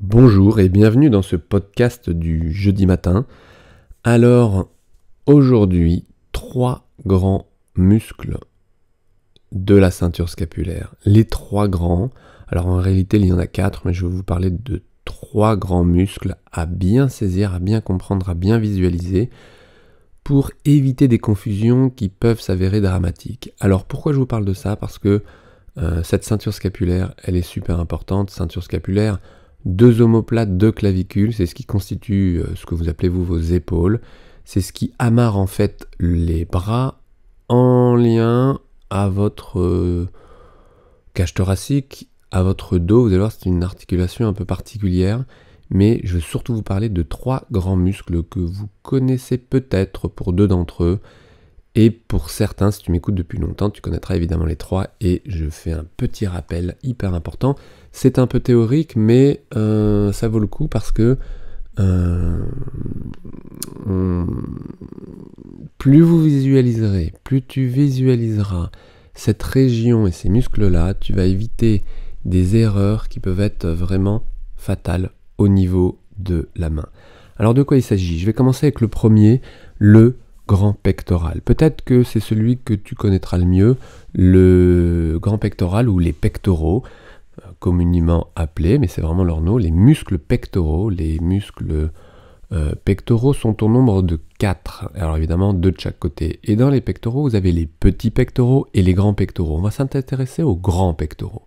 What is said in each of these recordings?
Bonjour et bienvenue dans ce podcast du jeudi matin. Alors, aujourd'hui, trois grands muscles de la ceinture scapulaire. Les trois grands. Alors en réalité, il y en a quatre, mais je vais vous parler de trois grands muscles à bien saisir, à bien comprendre, à bien visualiser pour éviter des confusions qui peuvent s'avérer dramatiques. Alors pourquoi je vous parle de ça Parce que euh, cette ceinture scapulaire, elle est super importante. Ceinture scapulaire, deux omoplates, deux clavicules, c'est ce qui constitue euh, ce que vous appelez vous vos épaules. C'est ce qui amarre en fait les bras en lien à votre euh, cage thoracique, à votre dos. Vous allez voir, c'est une articulation un peu particulière. Mais je veux surtout vous parler de trois grands muscles que vous connaissez peut-être pour deux d'entre eux. Et pour certains, si tu m'écoutes depuis longtemps, tu connaîtras évidemment les trois. Et je fais un petit rappel hyper important. C'est un peu théorique, mais euh, ça vaut le coup parce que euh, plus vous visualiserez, plus tu visualiseras cette région et ces muscles-là, tu vas éviter des erreurs qui peuvent être vraiment fatales au niveau de la main. Alors de quoi il s'agit Je vais commencer avec le premier, le grand pectoral. Peut-être que c'est celui que tu connaîtras le mieux, le grand pectoral ou les pectoraux, euh, communément appelés, mais c'est vraiment leur nom, les muscles pectoraux. Les muscles euh, pectoraux sont au nombre de 4, alors évidemment deux de chaque côté. Et dans les pectoraux, vous avez les petits pectoraux et les grands pectoraux. On va s'intéresser aux grands pectoraux.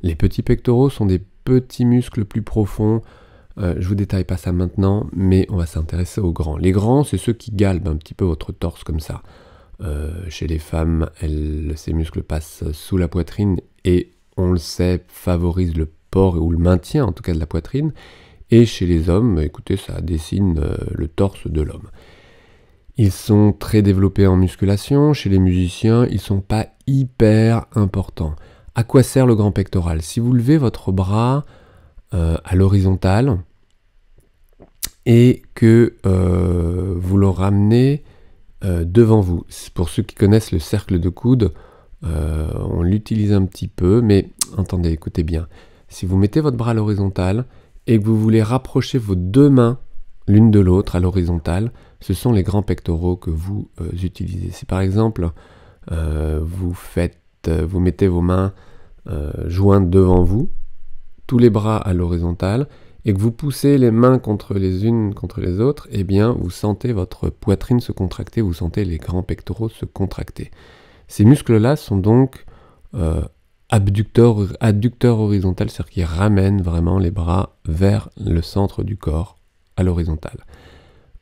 Les petits pectoraux sont des petits muscles plus profonds, euh, je vous détaille pas ça maintenant, mais on va s'intéresser aux grands. Les grands, c'est ceux qui galbent un petit peu votre torse comme ça. Euh, chez les femmes, ces muscles passent sous la poitrine et on le sait, favorisent le port ou le maintien en tout cas de la poitrine. Et chez les hommes, bah, écoutez, ça dessine euh, le torse de l'homme. Ils sont très développés en musculation. Chez les musiciens, ils sont pas hyper importants. À quoi sert le grand pectoral Si vous levez votre bras à l'horizontale, et que euh, vous le ramenez euh, devant vous. Pour ceux qui connaissent le cercle de coude, euh, on l'utilise un petit peu, mais entendez, écoutez bien. Si vous mettez votre bras à l'horizontale et que vous voulez rapprocher vos deux mains l'une de l'autre à l'horizontale, ce sont les grands pectoraux que vous utilisez. Si par exemple vous faites, vous mettez vos mains jointes devant vous, tous les bras à l'horizontale et que vous poussez les mains contre les unes contre les autres, eh bien vous sentez votre poitrine se contracter, vous sentez les grands pectoraux se contracter. Ces muscles-là sont donc euh, abducteurs, adducteurs horizontaux, c'est-à-dire qu'ils ramènent vraiment les bras vers le centre du corps, à l'horizontale.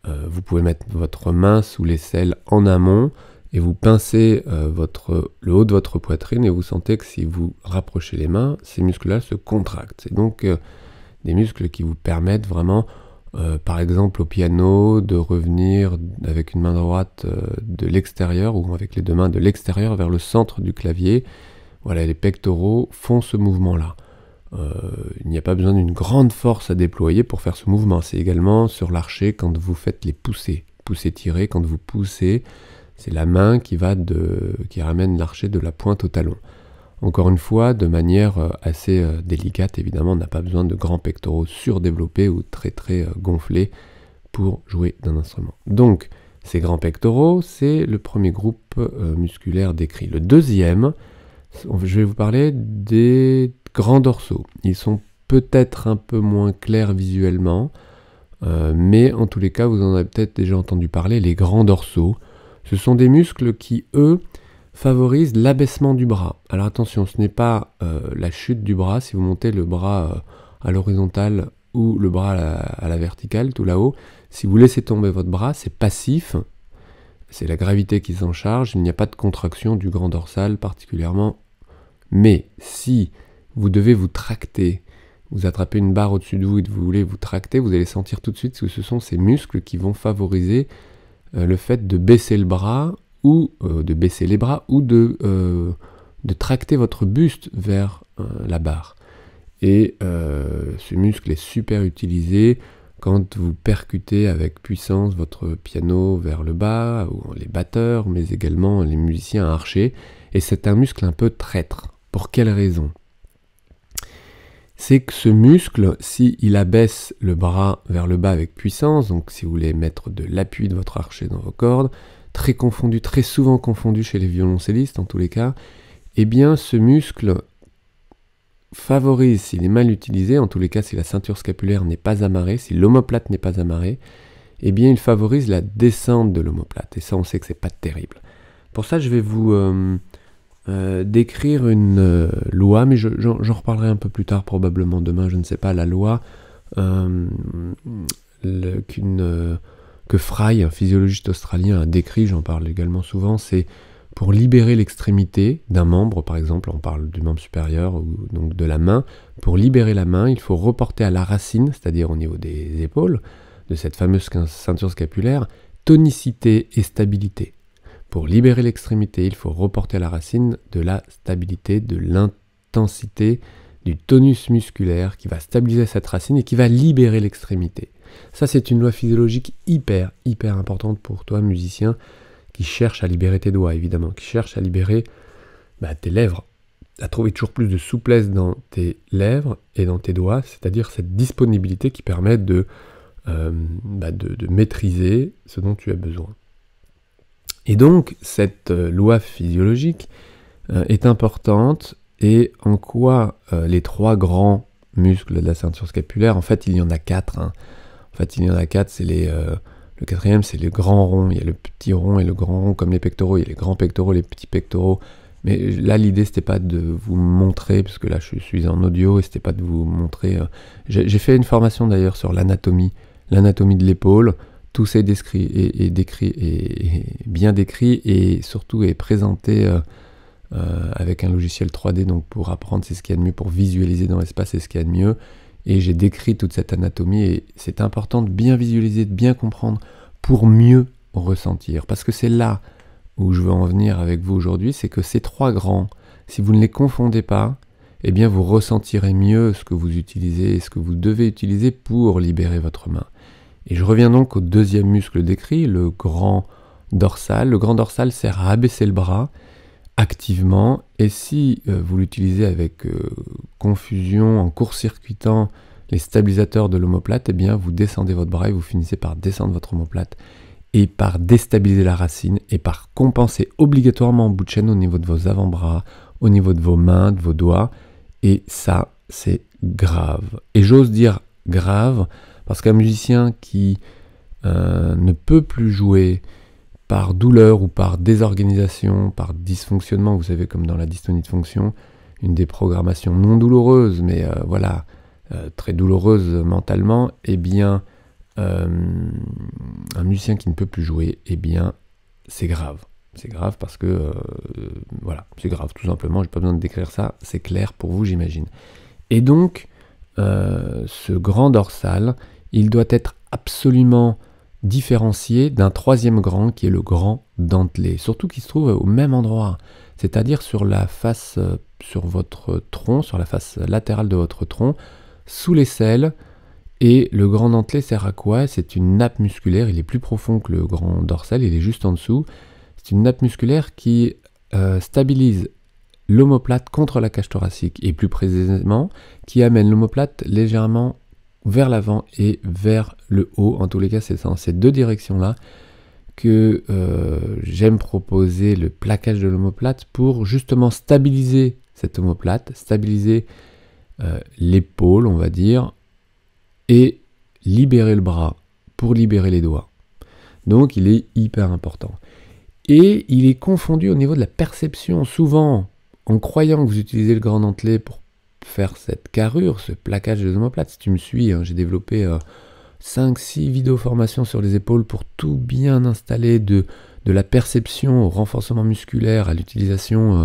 Euh, vous pouvez mettre votre main sous l'aisselle en amont et vous pincez euh, votre, le haut de votre poitrine et vous sentez que si vous rapprochez les mains, ces muscles-là se contractent. c'est donc des muscles qui vous permettent vraiment, euh, par exemple au piano, de revenir avec une main droite euh, de l'extérieur ou avec les deux mains de l'extérieur vers le centre du clavier. Voilà, les pectoraux font ce mouvement-là. Euh, il n'y a pas besoin d'une grande force à déployer pour faire ce mouvement. C'est également sur l'archer quand vous faites les poussées. Pousser-tirer, quand vous poussez, c'est la main qui va qui ramène l'archer de la pointe au talon. Encore une fois, de manière euh, assez euh, délicate, évidemment, on n'a pas besoin de grands pectoraux surdéveloppés ou très très euh, gonflés pour jouer d'un instrument. Donc, ces grands pectoraux, c'est le premier groupe musculaire décrit. Le deuxième, je vais vous parler des grands dorsaux. Ils sont peut-être un peu moins clairs visuellement, mais en tous les cas, vous en avez peut-être déjà entendu parler, les grands dorsaux. Ce sont des muscles qui, eux, favorise l'abaissement du bras. Alors attention, ce n'est pas euh, la chute du bras, si vous montez le bras euh, à l'horizontale ou le bras à la, verticale, tout là-haut, si vous laissez tomber votre bras, c'est passif, c'est la gravité qui s'en charge, il n'y a pas de contraction du grand dorsal particulièrement. Mais si vous devez vous tracter, vous attrapez une barre au-dessus de vous et vous voulez vous tracter, vous allez sentir tout de suite que ce sont ces muscles qui vont favoriser euh, le fait de baisser le bras ou euh, de baisser les bras ou de, euh, de tracter votre buste vers euh, la barre. Et ce muscle est super utilisé quand vous percutez avec puissance votre piano vers le bas, ou les batteurs, mais également les musiciens archers Et c'est un muscle un peu traître. Pour quelle raison c'est que ce muscle, s'il il abaisse le bras vers le bas avec puissance, donc si vous voulez mettre de l'appui de votre archer dans vos cordes, très confondu, très souvent confondu chez les violoncellistes en tous les cas, eh bien ce muscle favorise, s'il est mal utilisé, en tous les cas si la ceinture scapulaire n'est pas amarrée, si l'omoplate n'est pas amarrée, eh bien il favorise la descente de l'omoplate. Et ça on sait que c'est pas terrible. Pour ça je vais vous euh, euh, décrire une euh, loi, mais j'en reparlerai un peu plus tard, probablement demain, je ne sais pas, la loi qu'une que Fry, un physiologiste australien, a décrit, j'en parle également souvent, c'est pour libérer l'extrémité d'un membre, par exemple, on parle du membre supérieur ou donc de la main, pour libérer la main, il faut reporter à la racine, c'est-à-dire au niveau des épaules, de cette fameuse ceinture scapulaire, tonicité et stabilité. Pour libérer l'extrémité, il faut reporter à la racine de la stabilité, de l'intensité, du tonus musculaire qui va stabiliser cette racine et qui va libérer l'extrémité. Ça, c'est une loi physiologique hyper, hyper importante pour toi, musicien, qui cherche à libérer tes doigts, évidemment, qui cherche à libérer bah, tes lèvres, à trouver toujours plus de souplesse dans tes lèvres et dans tes doigts, c'est-à-dire cette disponibilité qui permet de, euh, bah, de, maîtriser ce dont tu as besoin. Et donc, cette euh, loi physiologique euh, est importante et en quoi les trois grands muscles de la ceinture scapulaire, en fait, il y en a quatre. Hein. En fait, il y c'est euh, le quatrième, c'est les grands ronds. Il y a le petit rond et le grand rond, comme les pectoraux. Il y a les grands pectoraux, les petits pectoraux. Mais là, l'idée, c'était pas de vous montrer, parce que là, je suis en audio, et c'était pas de vous montrer. Euh. J'ai fait une formation d'ailleurs sur l'anatomie, l'anatomie de l'épaule. Tout c'est décrit et, décrit et, bien décrit et surtout est présenté euh, avec un logiciel 3D. Donc pour apprendre, c'est ce qu'il y a de mieux pour visualiser dans l'espace, c'est ce qu'il y a de mieux. Et j'ai décrit toute cette anatomie et c'est important de bien visualiser, de bien comprendre pour mieux ressentir. Parce que c'est là où je veux en venir avec vous aujourd'hui, c'est que ces trois grands, si vous ne les confondez pas, eh bien vous ressentirez mieux ce que vous utilisez et ce que vous devez utiliser pour libérer votre main. Et je reviens donc au deuxième muscle décrit, le grand dorsal. Le grand dorsal sert à abaisser le bras activement. Et si euh, vous l'utilisez avec euh, confusion, en court-circuitant les stabilisateurs de l'omoplate, et eh bien vous descendez votre bras et vous finissez par descendre votre omoplate et par déstabiliser la racine et par compenser obligatoirement en bout de chaîne au niveau de vos avant-bras, au niveau de vos mains, de vos doigts. Et ça, c'est grave. Et j'ose dire grave parce qu'un musicien qui euh, ne peut plus jouer par douleur ou par désorganisation, par dysfonctionnement, vous savez comme dans la dystonie de fonction, une déprogrammation non douloureuse, mais euh, voilà, euh, très douloureuse mentalement, eh bien, euh, un musicien qui ne peut plus jouer, eh bien, c'est grave. C'est grave parce que, voilà, c'est grave tout simplement, n'ai pas besoin de décrire ça, c'est clair pour vous, j'imagine. Et donc, ce grand dorsal, il doit être absolument différencié d'un troisième grand qui est le grand dentelé, surtout qui se trouve au même endroit, c'est-à-dire sur la face, euh, sur votre tronc, sur la face latérale de votre tronc, sous l'aisselle. Et le grand dentelé sert à quoi C'est une nappe musculaire, il est plus profond que le grand dorsal, il est juste en dessous. C'est une nappe musculaire qui euh, stabilise l'omoplate contre la cage thoracique et plus précisément qui amène l'omoplate légèrement vers l'avant et vers le haut. En tous les cas, c'est dans ces deux directions-là que euh, j'aime proposer le plaquage de l'omoplate pour justement stabiliser cette omoplate, stabiliser euh, l'épaule, on va dire, et libérer le bras pour libérer les doigts. Donc il est hyper important. Et il est confondu au niveau de la perception. Souvent, en croyant que vous utilisez le grand dentelé pour faire cette carrure, ce plaquage de omoplates. Si tu me suis, hein, j'ai développé 5-6 euh, vidéos formations sur les épaules pour tout bien installer de, de la perception au renforcement musculaire, à l'utilisation euh,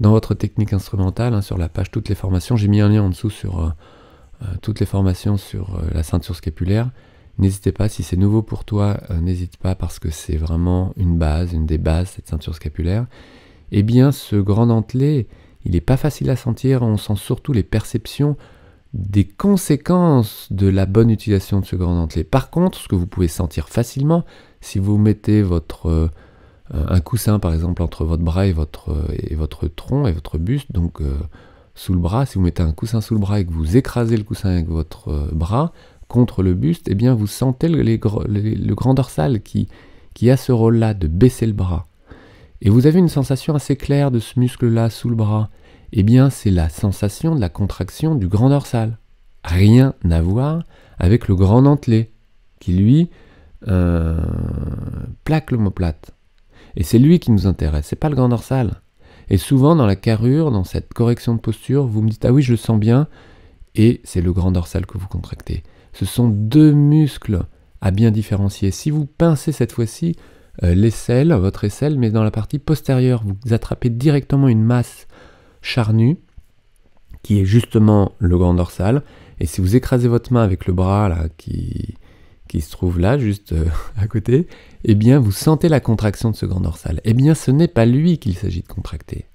dans votre technique instrumentale. Hein, sur la page Toutes les formations, j'ai mis un lien en dessous sur euh, toutes les formations sur la ceinture scapulaire. N'hésitez pas, si c'est nouveau pour toi, n'hésite pas parce que c'est vraiment une base, une des bases, cette ceinture scapulaire. Eh bien, ce grand dentelé, il n'est pas facile à sentir, on sent surtout les perceptions des conséquences de la bonne utilisation de ce grand dentelé. Par contre, ce que vous pouvez sentir facilement, si vous mettez votre, euh, un coussin par exemple entre votre bras et votre, euh, et votre tronc et votre buste, donc euh, sous le bras, si vous mettez un coussin sous le bras et que vous écrasez le coussin avec votre bras contre le buste, eh bien vous sentez le, le grand dorsal qui, qui a ce rôle-là de baisser le bras. Et vous avez une sensation assez claire de ce muscle-là sous le bras eh bien c'est la sensation de la contraction du grand dorsal. Rien à voir avec le grand dentelé, qui lui euh, plaque l'omoplate. Et c'est lui qui nous intéresse, c'est pas le grand dorsal. Et souvent dans la carrure, dans cette correction de posture, vous me dites ah oui je le sens bien, et c'est le grand dorsal que vous contractez. Ce sont deux muscles à bien différencier. Si vous pincez cette fois-ci euh, l'aisselle, votre aisselle, mais dans la partie postérieure, vous attrapez directement une masse charnu, qui est justement le grand dorsal. Et si vous écrasez votre main avec le bras là, qui, qui se trouve là, juste euh, à côté, eh bien vous sentez la contraction de ce grand dorsal. Et eh bien ce n'est pas lui qu'il s'agit de contracter.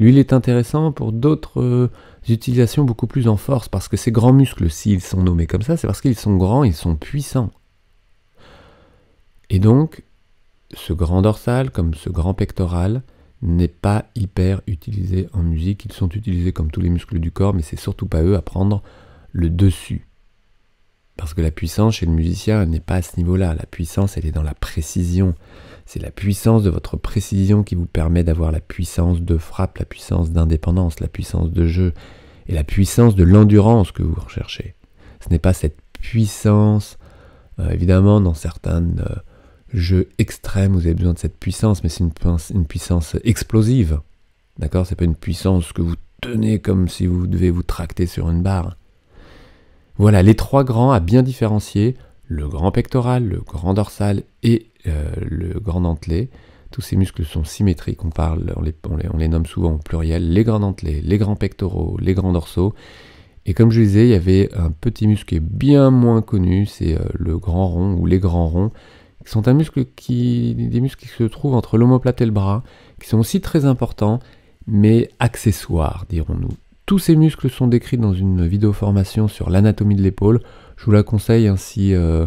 Lui, il est intéressant pour d'autres euh, utilisations beaucoup plus en force, parce que ces grands muscles, s'ils sont nommés comme ça, c'est parce qu'ils sont grands, ils sont puissants. Et donc, ce grand dorsal, comme ce grand pectoral, n'est pas hyper utilisé en musique. Ils sont utilisés comme tous les muscles du corps, mais c'est surtout pas eux à prendre le dessus. Parce que la puissance chez le musicien, elle n'est pas à ce niveau-là. La puissance, elle est dans la précision. C'est la puissance de votre précision qui vous permet d'avoir la puissance de frappe, la puissance d'indépendance, la puissance de jeu et la puissance de l'endurance que vous recherchez. Ce n'est pas cette puissance, euh, évidemment, dans certaines... Euh, jeu extrême, vous avez besoin de cette puissance, mais c'est une, puissance explosive. D'accord C'est pas une puissance que vous tenez comme si vous devez vous tracter sur une barre. Voilà, les trois grands à bien différencier, le grand pectoral, le grand dorsal et euh, le grand dentelé. Tous ces muscles sont symétriques, on, parle, on les, nomme souvent au pluriel, les grands dentelés, les grands pectoraux, les grands dorsaux. Et comme je disais, il y avait un petit muscle qui est bien moins connu, c'est euh, le grand rond ou les grands ronds, qui sont un muscle qui, des muscles qui se trouvent entre l'omoplate et le bras, qui sont aussi très importants, mais accessoires, dirons-nous. Tous ces muscles sont décrits dans une vidéo formation sur l'anatomie de l'épaule. Je vous la conseille hein, euh,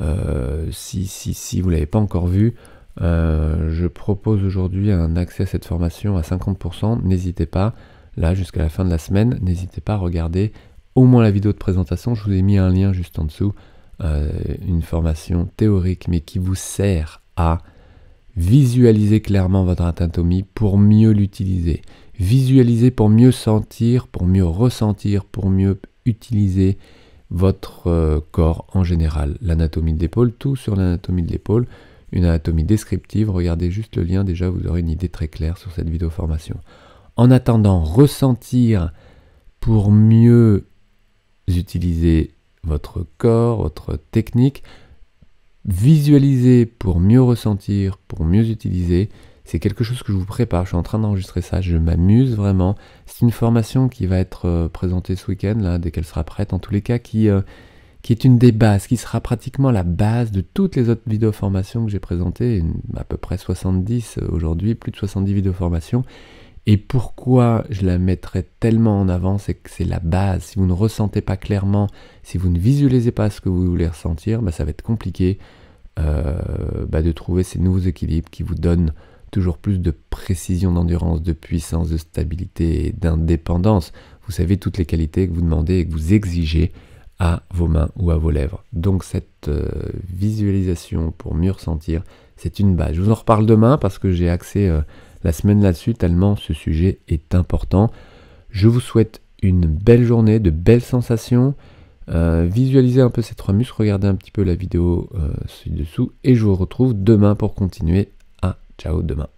euh, si, si, si, vous ne l'avez pas encore vue. Euh, je propose aujourd'hui un accès à cette formation à 50%. N'hésitez pas, là jusqu'à la fin de la semaine, n'hésitez pas à regarder au moins la vidéo de présentation. Je vous ai mis un lien juste en dessous. Euh, une formation théorique, mais qui vous sert à visualiser clairement votre anatomie pour mieux l'utiliser. Visualiser pour mieux sentir, pour mieux ressentir, pour mieux utiliser votre euh, corps en général. L'anatomie de l'épaule, tout sur l'anatomie de l'épaule, une anatomie descriptive. Regardez juste le lien, déjà vous aurez une idée très claire sur cette vidéo formation. En attendant, ressentir pour mieux utiliser votre corps, votre technique. Visualiser pour mieux ressentir, pour mieux utiliser, c'est quelque chose que je vous prépare. Je suis en train d'enregistrer ça, je m'amuse vraiment. C'est une formation qui va être euh, présentée ce week-end, là, dès qu'elle sera prête, en tous les cas, qui, euh, qui est une des bases, qui sera pratiquement la base de toutes les autres vidéos formations que j'ai présentées, à peu près 70 euh, aujourd'hui, plus de 70 vidéos formations. Et pourquoi je la mettrais tellement en avant, c'est que c'est la base. Si vous ne ressentez pas clairement, si vous ne visualisez pas ce que vous voulez ressentir, bah, ça va être compliqué euh, bah, de trouver ces nouveaux équilibres qui vous donnent toujours plus de précision d'endurance, de puissance, de stabilité d'indépendance. Vous savez toutes les qualités que vous demandez et que vous exigez à vos mains ou à vos lèvres. Donc cette euh, visualisation pour mieux ressentir, c'est une base. Je vous en reparle demain parce que j'ai accès... Euh, la semaine là-dessus, tellement ce sujet est important. Je vous souhaite une belle journée, de belles sensations. Euh, visualisez un peu ces trois muscles, regardez un petit peu la vidéo euh, ci-dessous et je vous retrouve demain pour continuer. À ah, ciao demain.